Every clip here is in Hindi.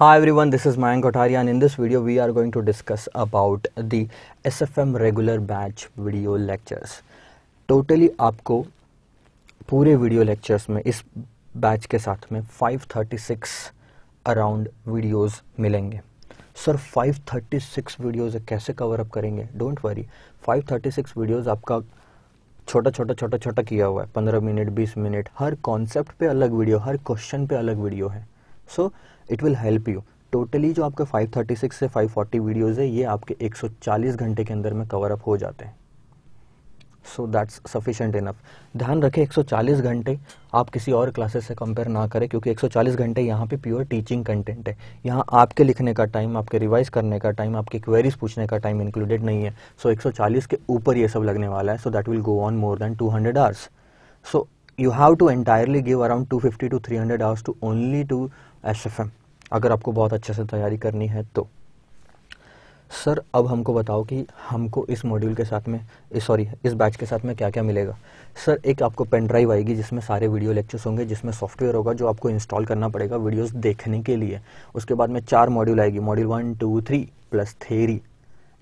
Hi everyone, this is Mayank Kotaria and in this video we are going to discuss about the SFM regular batch video lectures. Totally आपको पूरे video lectures में इस batch के साथ में 536 around videos मिलेंगे सर 536 videos कैसे cover up करेंगे Don't worry, 536 videos आपका छोटा छोटा छोटा छोटा किया हुआ है 15 मिनट 20 मिनट हर कॉन्सेप्ट पे अलग वीडियो हर क्वेश्चन पे अलग वीडियो है so so, it will help you totally जो आपके 536 से 540 वीडियोज है ये आपके 140 घंटे के अंदर में कवर अप हो जाते हैं सो दैट्स सफिशेंट इनफ ध्यान रखें 140 घंटे आप किसी और क्लासेस से कंपेयर ना करें क्योंकि 140 घंटे यहाँ पे प्योर टीचिंग कंटेंट है यहाँ आपके लिखने का टाइम आपके रिवाइज करने का टाइम आपके क्वेरीज पूछने का टाइम इंक्लूडेड नहीं है सो so, 140 के ऊपर ये सब लगने वाला है so that will go on more than 200 hours so you have to entirely give around 250 two three hundred hours to only to S F M अगर आपको बहुत अच्छे से तैयारी करनी है तो सर अब हमको बताओ कि हमको इस मॉड्यूल के साथ में सॉरी इस बैच के साथ में क्या क्या मिलेगा सर एक आपको पेन ड्राइव आएगी जिसमें सारे वीडियो लेक्चर्स होंगे जिसमें सॉफ्टवेयर होगा जो आपको इंस्टॉल करना पड़ेगा वीडियोस देखने के लिए उसके बाद में चार मॉड्यूल आएगी module one two three plus theory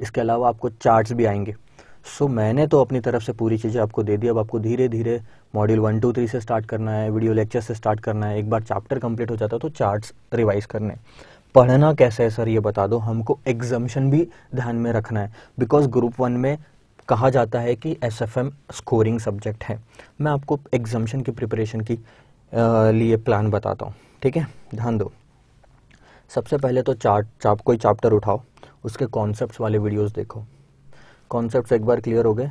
इसके अलावा आपको चार्ट भी आएंगे सो मैंने तो अपनी तरफ से पूरी चीज़ें आपको दे दी अब आपको धीरे धीरे मॉड्यूल वन टू थ्री से स्टार्ट करना है वीडियो लेक्चर से स्टार्ट करना है एक बार चैप्टर कंप्लीट हो जाता है तो चार्ट्स रिवाइज करने पढ़ना कैसे है सर ये बता दो हमको एग्जामिशन भी ध्यान में रखना है बिकॉज ग्रुप वन में कहा जाता है कि S F M scoring subject है मैं आपको एग्जामिशन की प्रिपरेशन की लिए प्लान बताता हूँ ठीक है ध्यान दो सबसे पहले तो चार्ट चाप कोई चैप्टर उठाओ उसके कॉन्सेप्ट्स वाले वीडियोस देखो कॉन्सेप्ट्स एक बार क्लियर हो गए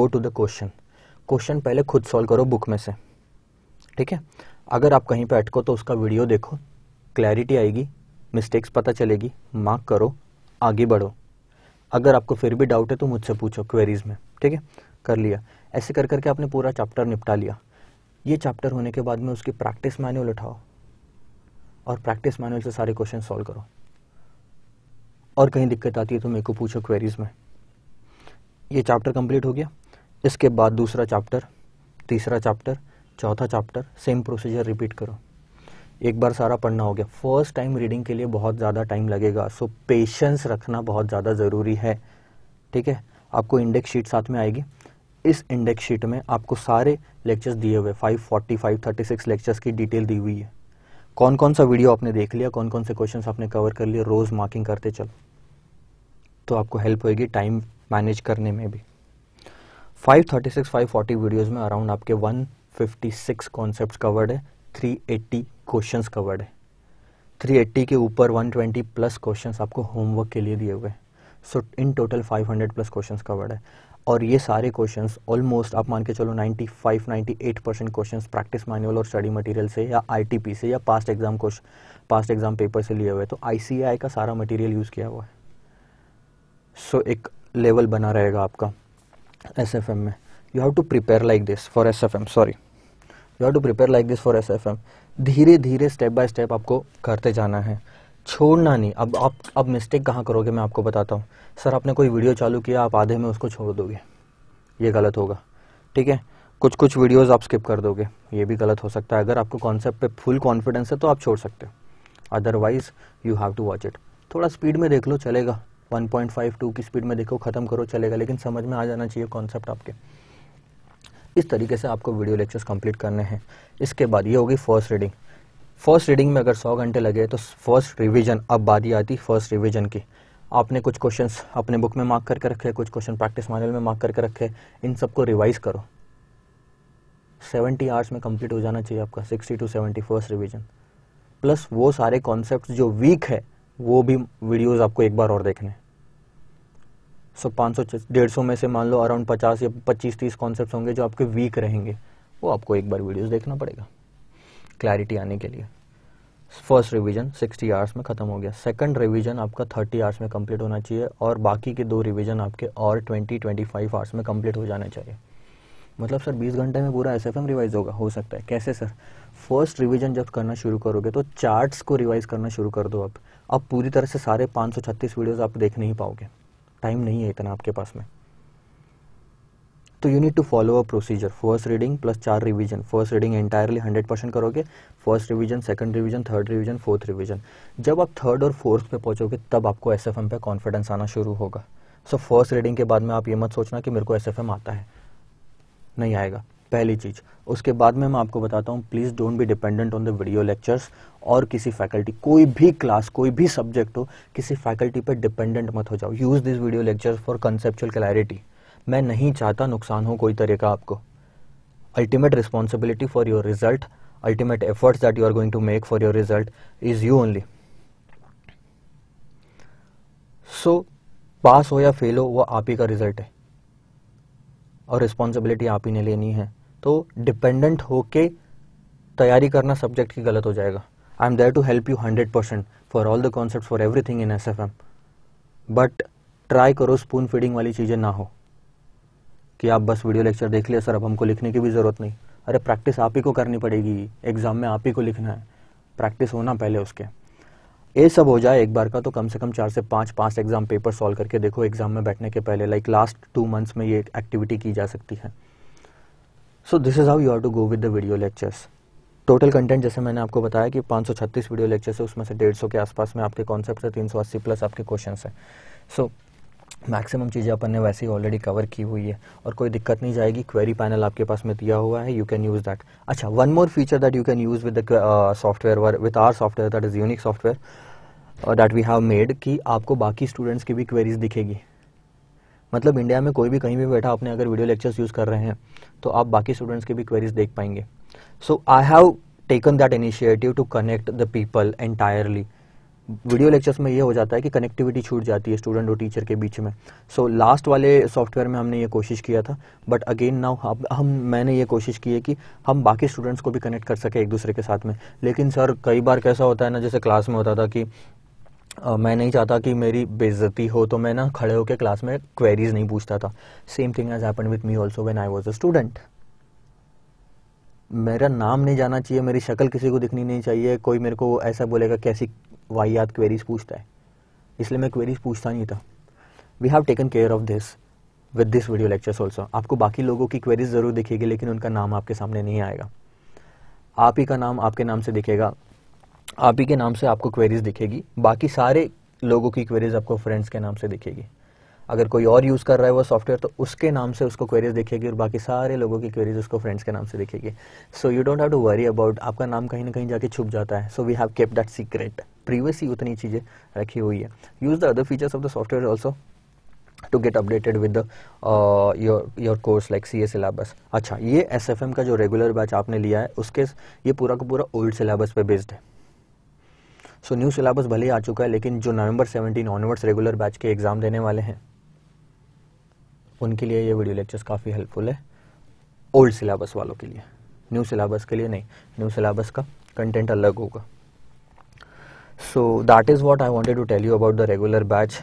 go to the question question पहले खुद सॉल्व करो बुक में से ठीक है अगर आप कहीं पर अटको तो उसका वीडियो देखो क्लैरिटी आएगी मिस्टेक्स पता चलेगी मार्क करो आगे बढ़ो अगर आपको फिर भी डाउट है तो मुझसे पूछो क्वेरीज में ठीक है कर लिया ऐसे कर करके आपने पूरा चैप्टर निपटा लिया ये चैप्टर होने के बाद में उसकी प्रैक्टिस मैनुअल उठाओ और प्रैक्टिस मैनुअल से सारे क्वेश्चन सॉल्व करो और कहीं दिक्कत आती है तो मेरे को पूछो क्वेरीज में ये चैप्टर कंप्लीट हो गया इसके बाद दूसरा चैप्टर तीसरा चैप्टर चौथा चैप्टर सेम प्रोसीजर रिपीट करो एक बार सारा पढ़ना हो गया फर्स्ट टाइम रीडिंग के लिए बहुत ज़्यादा टाइम लगेगा सो पेशेंस रखना बहुत ज़्यादा ज़रूरी है ठीक है आपको इंडेक्स शीट साथ में आएगी इस इंडेक्स शीट में आपको सारे लेक्चर्स दिए हुए थर्टी सिक्स लेक्चर्स की डिटेल दी हुई है कौन कौन सा वीडियो आपने देख लिया कौन कौन से क्वेश्चन आपने कवर कर लिए रोज़ मार्किंग करते चलो तो आपको हेल्प होगी टाइम मैनेज करने में भी 536 540 वीडियोस में अराउंड आपके 156 कॉन्सेप्ट्स कवर्ड है 380 क्वेश्चंस कवर्ड है 380 के ऊपर 120 प्लस क्वेश्चंस आपको होमवर्क के लिए दिए हुए हैं so in total 500 plus questions covered है और ये सारे क्वेश्चंस ऑलमोस्ट आप मान के चलो 95 98 परसेंट क्वेश्चन प्रैक्टिस मैनुअल और स्टडी मटेरियल से या पी से या past exam past exam paper से लिए हुए तो आईसीआई का सारा मटीरियल यूज़ किया हुआ है सो so, एक लेवल बना रहेगा आपका एस एफ एम में you have to prepare like this for S F M sorry you have to prepare like this for S F M धीरे धीरे स्टेप बाय स्टेप आपको करते जाना है छोड़ना नहीं अब आप अब मिस्टेक कहाँ करोगे मैं आपको बताता हूँ सर आपने कोई वीडियो चालू किया आप आधे में उसको छोड़ दोगे ये गलत होगा ठीक है कुछ कुछ वीडियोज आप स्किप कर दोगे ये भी गलत हो सकता है अगर आपको कॉन्सेप्ट पे फुल कॉन्फिडेंस है तो आप छोड़ सकते हो otherwise you have to watch it थोड़ा स्पीड में देख लो चलेगा 1.52 की स्पीड में देखो ख़त्म करो चलेगा लेकिन समझ में आ जाना चाहिए कॉन्सेप्ट आपके इस तरीके से आपको वीडियो लेक्चर्स कंप्लीट करने हैं इसके बाद ये होगी फर्स्ट रीडिंग फर्स्ट रीडिंग में अगर 100 घंटे लगे तो फर्स्ट रिवीजन अब बारी आती फर्स्ट रिवीजन की आपने कुछ क्वेश्चंस अपने बुक में मार्क करके रखे कुछ क्वेश्चन प्रैक्टिस मॉडल में मार्क करके रखे इन सबको रिवाइज करो सेवेंटी आवर्स में कंप्लीट हो जाना चाहिए आपका sixty to seventy first revision plus वो सारे कॉन्सेप्ट जो वीक है वो भी वीडियोस आपको एक बार और देखने सो पाँच सौ डेढ़ सौ में से मान लो अराउंड पचास या पच्चीस तीस कॉन्सेप्ट होंगे जो आपके वीक रहेंगे वो आपको एक बार वीडियोस देखना पड़ेगा क्लैरिटी आने के लिए फर्स्ट रिवीजन 60 आवर्स में ख़त्म हो गया सेकंड रिवीजन आपका 30 आवर्स में कंप्लीट होना चाहिए और बाकी के दो रिवीजन आपके और 20 25 आवर्स में कंप्लीट हो जाने चाहिए मतलब सर 20 घंटे में पूरा एस रिवाइज होगा हो सकता है कैसे सर फर्स्ट रिवीजन जब करना शुरू करोगे तो चार्ट्स को रिवाइज करना शुरू कर दो आप अब पूरी तरह से सारे 536 वीडियोस आप देख नहीं पाओगे टाइम नहीं है इतना आपके पास में तो you need to follow a procedure first reading plus चार revision first reading entirely hundred percent करोगे first revision second revision third revision fourth revision जब आप थर्ड और फोर्थ पे पहुंचोगे तब आपको एस पे कॉन्फिडेंस आना शुरू होगा सो फर्स्ट रीडिंग के बाद में आप ये मत सोचना कि मेरे को एस आता है नहीं आएगा पहली चीज़ उसके बाद में मैं आपको बताता हूँ please don't be dependent on the video lectures और किसी फैकल्टी कोई भी क्लास कोई भी सब्जेक्ट हो किसी फैकल्टी पर डिपेंडेंट मत हो जाओ use this video lectures for conceptual clarity मैं नहीं चाहता नुकसान हो कोई तरह का आपको ultimate responsibility for your result ultimate efforts that you are going to make for your result is you only so pass हो या फेल हो वो आप ही का रिजल्ट है और रिस्पॉन्सिबिलिटी आप ही ने लेनी है तो डिपेंडेंट होके तैयारी करना सब्जेक्ट की गलत हो जाएगा I am there to help you hundred percent for all the concept for everything in S F M but try करो स्पून फीडिंग वाली चीज़ें ना हो कि आप बस वीडियो लेक्चर देख लिया सर अब हमको लिखने की भी ज़रूरत नहीं अरे प्रैक्टिस आप ही को करनी पड़ेगी एग्ज़ाम में आप ही को लिखना है प्रैक्टिस होना पहले उसके ये सब हो जाए एक बार का तो कम से कम चार से पांच पांच एग्जाम पेपर सॉल्व करके देखो एग्जाम में बैठने के पहले लाइक लास्ट टू मंथ्स में ये एक्टिविटी की जा सकती है so this is how you are to go with the video lectures total content जैसे मैंने आपको बताया कि 536 वीडियो लेक्चर्स है उसमें से 150 के आसपास में आपके कॉन्सेप्ट है अस्सी प्लस आपके क्वेश्चन है सो so, मैक्सिमम चीज़ें अपन ने वैसे ही ऑलरेडी कवर की हुई है और कोई दिक्कत नहीं जाएगी क्वेरी पैनल आपके पास में दिया हुआ है यू कैन यूज़ दैट अच्छा one more feature that you can use with the software with our software that is unique software that we have made कि आपको बाकी स्टूडेंट्स की भी क्वेरीज दिखेगी मतलब इंडिया में कोई भी कहीं भी बैठा अपने अगर वीडियो लेक्चर्स यूज़ कर रहे हैं तो आप बाकी स्टूडेंट्स की भी क्वेरीज देख पाएंगे so I have taken that initiative to connect the people entirely video lectures में ये हो जाता है कि कनेक्टिविटी छूट जाती है स्टूडेंट और टीचर के बीच में सो so, लास्ट वाले सॉफ्टवेयर में हमने ये कोशिश किया था बट अगेन नाउ हम मैंने ये कोशिश की है कि हम बाकी स्टूडेंट्स को भी कनेक्ट कर सके एक दूसरे के साथ में लेकिन सर कई बार कैसा होता है ना जैसे क्लास में होता था कि आ, मैं नहीं चाहता कि मेरी बेजती हो तो मैं ना खड़े होकर क्लास में क्वेरीज नहीं पूछता था same thing as happen with me also when I was a student मेरा नाम नहीं जाना चाहिए मेरी शक्ल किसी को दिखनी नहीं चाहिए कोई मेरे को ऐसा बोलेगा कैसी वाहियात क्वेरीज पूछता है इसलिए मैं क्वेरीज पूछता नहीं था we have taken care of this with this video lectures also आपको बाकी लोगों की क्वेरीज ज़रूर दिखेगी लेकिन उनका नाम आपके सामने नहीं आएगा आप ही का नाम आपके नाम से दिखेगा आप ही के नाम से आपको क्वेरीज दिखेगी बाकी सारे लोगों की क्वेरीज आपको फ्रेंड्स के नाम से दिखेगी अगर कोई और यूज़ कर रहा है वो सॉफ्टवेयर तो उसके नाम से उसको क्वेरीज देखेगी और बाकी सारे लोगों की क्वेरीज उसको फ्रेंड्स के नाम से देखेगी so you don't have to worry about आपका नाम कहीं ना कहीं जाके छुप जाता है so we have kept that secret previously उतनी चीज़ें रखी हुई है use the other features of the software also to get updated with your your course like C A syllabus अच्छा ये एस एफ एम का जो रेगुलर बैच आपने लिया है उसके ये पूरा का पूरा ओल्ड सिलेबस पे बेस्ड है सो न्यू सिलेबस भले ही आ चुका है लेकिन जो November seventeen onwards regular batch के एग्ज़ाम देने वाले हैं उनके लिए ये वीडियो लेक्चर्स काफ़ी हेल्पफुल है ओल्ड सिलेबस वालों के लिए न्यू सिलेबस के लिए नहीं न्यू सिलेबस का कंटेंट अलग होगा so that is what I wanted to tell you about the regular batch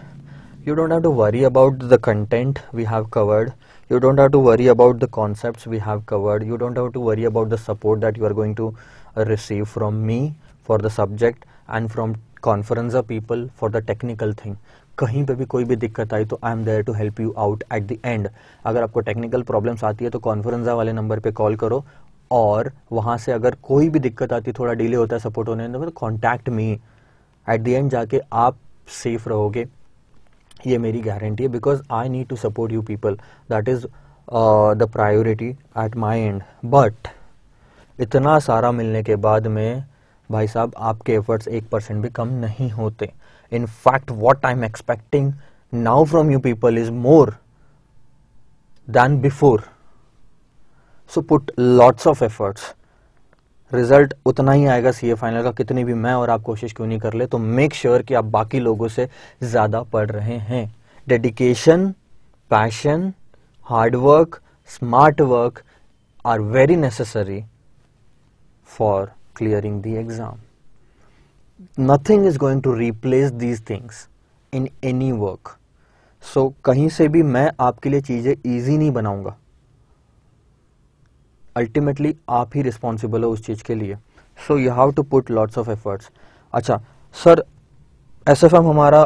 you don't have to worry about the content we have covered you don't have to worry about the concept we have covered you don't have to worry about the support that you are going to receive from me for the subject and from conference of people for the technical thing कहीं पे भी कोई भी दिक्कत आई तो I am there to help you out at the end अगर आपको टेक्निकल प्रॉब्लम्स आती है तो कॉन्फ्रेंसा वाले नंबर पे कॉल करो और वहां से अगर कोई भी दिक्कत आती है थोड़ा डिले होता है सपोर्ट होने तो contact me at the end जाके आप सेफ रहोगे ये मेरी गारंटी है because I need to support you people that is the priority at my end but इतना सारा मिलने के बाद में भाई साहब आपके एफर्ट्स एक परसेंट भी कम नहीं होते in fact what I am expecting now from you people is more than before so put lots of efforts result उतना ही आएगा सीए फाइनल का कितनी भी मैं और आप कोशिश क्यों नहीं कर ले तो मेक श्योर sure कि आप बाकी लोगों से ज़्यादा पढ़ रहे हैं dedication passion hard work smart work are very necessary for clearing the exam. Nothing is going to replace these things in any work. So so, कहीं से भी मैं आपके लिए चीज़ें ईजी नहीं बनाऊंगा अल्टीमेटली आप ही रिस्पॉन्सिबल हो उस चीज़ के लिए so you have to put lots of efforts अच्छा सर एस एफ एम हमारा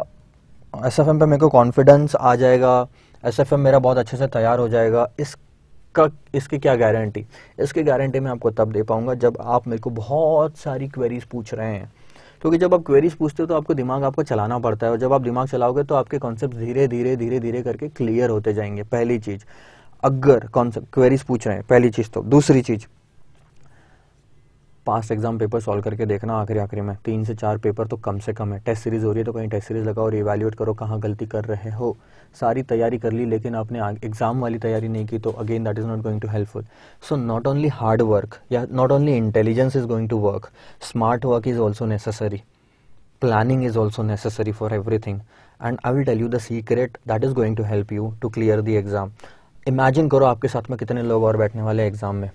एस एफ एम पर मेरे को कॉन्फिडेंस आ जाएगा एस एफ एम मेरा बहुत अच्छे से तैयार हो जाएगा इस का इसकी क्या गारंटी इसकी गारंटी मैं आपको तब दे पाऊंगा जब आप मेरे को बहुत सारी क्वेरीज पूछ रहे हैं क्योंकि जब आप क्वेरीज पूछते हो तो आपको दिमाग आपको चलाना पड़ता है और जब आप दिमाग चलाओगे तो आपके कॉन्सेप्ट धीरे धीरे धीरे धीरे करके क्लियर होते जाएंगे पहली चीज अगर कॉन्सेप्ट क्वेरीज पूछ रहे हैं पहली चीज तो दूसरी चीज़ पास्ट एग्जाम पेपर सॉल्व करके देखना आखिरी आखिरी में तीन से चार पेपर तो कम से कम है टेस्ट सीरीज हो रही है तो कहीं टेस्ट सीरीज लगाओ रिवैल्यूएट करो कहाँ गलती कर रहे हो सारी तैयारी कर ली लेकिन आपने एग्जाम वाली तैयारी नहीं की तो again that is not going to helpful so not only hard work या not only intelligence is going to work smart work is also necessary planning is also necessary for everything and I will tell you the secret that is going to help you to clear the exam imagine करो आपके साथ में कितने लोग और बैठने वाले एग्जाम में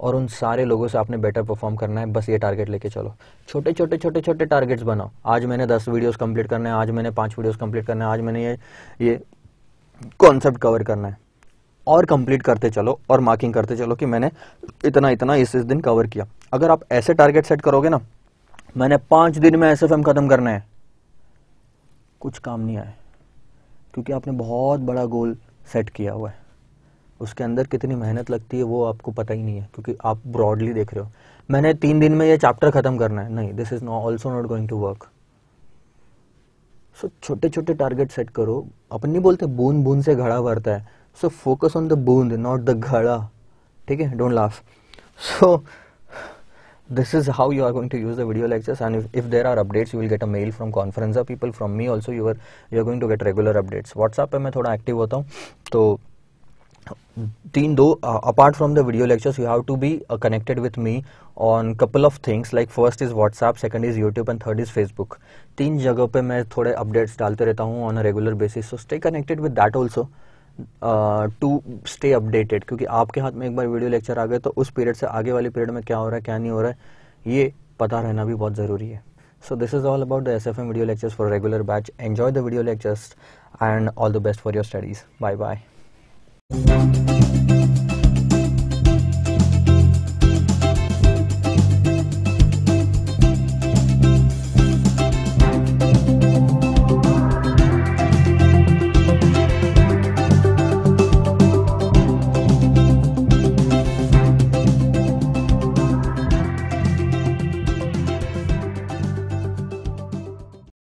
और उन सारे लोगों से आपने बेटर परफॉर्म करना है बस ये टारगेट लेके चलो छोटे छोटे छोटे छोटे टारगेट्स बनाओ आज मैंने दस वीडियोस कंप्लीट करने हैं आज मैंने पांच वीडियोस कंप्लीट करने हैं आज मैंने ये ये कॉन्सेप्ट कवर करना है और कंप्लीट करते चलो और मार्किंग करते चलो कि मैंने इतना इतना इस इस दिन कवर किया अगर आप ऐसे टारगेट सेट करोगे ना मैंने पांच दिन में एस ख़त्म करना है कुछ काम नहीं आया क्योंकि आपने बहुत बड़ा गोल सेट किया हुआ है उसके अंदर कितनी मेहनत लगती है वो आपको पता ही नहीं है क्योंकि आप ब्रॉडली देख रहे हो मैंने तीन दिन में ये चैप्टर खत्म करना है नहीं this is not also not going to work so छोटे छोटे टारगेट सेट करो अपन नहीं बोलते बूंद बूंद से घड़ा भरता है so focus on the boond not the ghada ठीक है don't laugh so this is how you are going to use the video lectures and if there are updates you will get a mail from conference of people from me also your you are going to get regular updates WhatsApp पर मैं थोड़ा एक्टिव होता हूँ तो तीन दो apart from the video lectures you have to be connected with me on couple of things like first is WhatsApp second is YouTube and third is Facebook तीन जगह पे मैं थोड़े अपडेट्स डालते रहता हूँ on a regular basis so stay connected with that also to stay updated क्योंकि आपके हाथ में एक बार वीडियो लेक्चर आ गए तो उस पीरियड से आगे वाले पीरियड में क्या हो रहा है क्या नहीं हो रहा है ये पता रहना भी बहुत जरूरी है so this is all about the S F M video lectures for regular batch enjoy the video lectures and all the best for your studies bye bye Música